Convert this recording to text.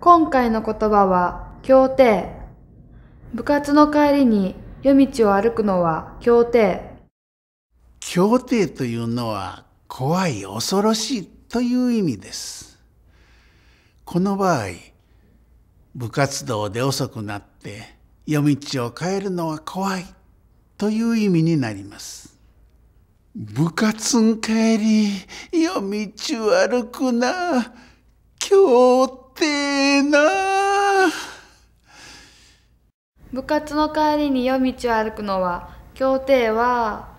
今回の言葉は、協定。部活の帰りに夜道を歩くのは協定。協定というのは怖い、恐ろしいという意味です。この場合、部活動で遅くなって夜道を変えるのは怖いという意味になります。部活ん帰り、夜道を歩くな、協定。部活の帰りに夜道を歩くのは、協定は